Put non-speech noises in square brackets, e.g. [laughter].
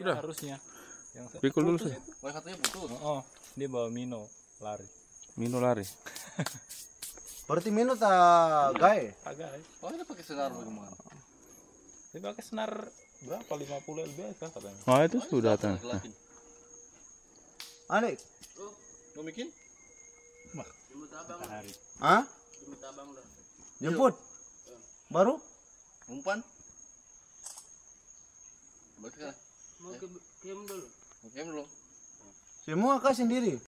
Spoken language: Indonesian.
Iya, sudah harusnya. Yang pikul dulu sih. Yang katanya butuh Oh, oh, dia bawa Mino lari. Mino lari. [laughs] Berarti Mino tak gay. Agak. Oh, ini pakai senar bagaimana? ini pakai senar berapa? 50 lbs kah katanya. Oh, itu oh, sudah datang. Alek, mau bikin? Mah. Hah? Jemput. Iya. Baru? Umpan. Betul. Semua kau sendiri?